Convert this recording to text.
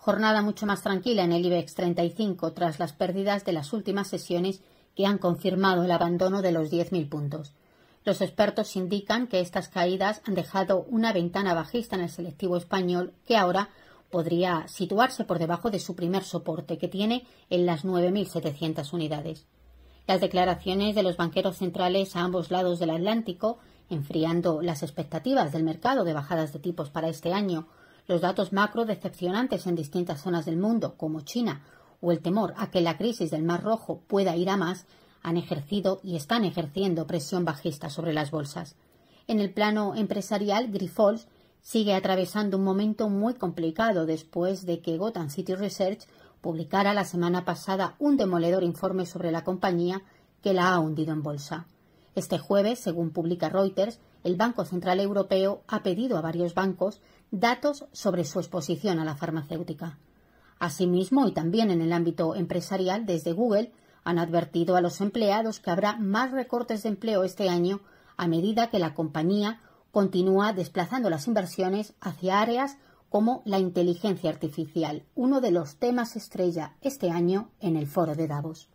Jornada mucho más tranquila en el IBEX 35 tras las pérdidas de las últimas sesiones que han confirmado el abandono de los 10.000 puntos. Los expertos indican que estas caídas han dejado una ventana bajista en el selectivo español que ahora podría situarse por debajo de su primer soporte que tiene en las 9.700 unidades. Las declaraciones de los banqueros centrales a ambos lados del Atlántico, enfriando las expectativas del mercado de bajadas de tipos para este año, los datos macro decepcionantes en distintas zonas del mundo, como China, o el temor a que la crisis del Mar Rojo pueda ir a más, han ejercido y están ejerciendo presión bajista sobre las bolsas. En el plano empresarial, Grifols sigue atravesando un momento muy complicado después de que Gotham City Research publicara la semana pasada un demoledor informe sobre la compañía que la ha hundido en bolsa. Este jueves, según publica Reuters, el Banco Central Europeo ha pedido a varios bancos datos sobre su exposición a la farmacéutica. Asimismo, y también en el ámbito empresarial, desde Google han advertido a los empleados que habrá más recortes de empleo este año a medida que la compañía continúa desplazando las inversiones hacia áreas como la inteligencia artificial, uno de los temas estrella este año en el foro de Davos.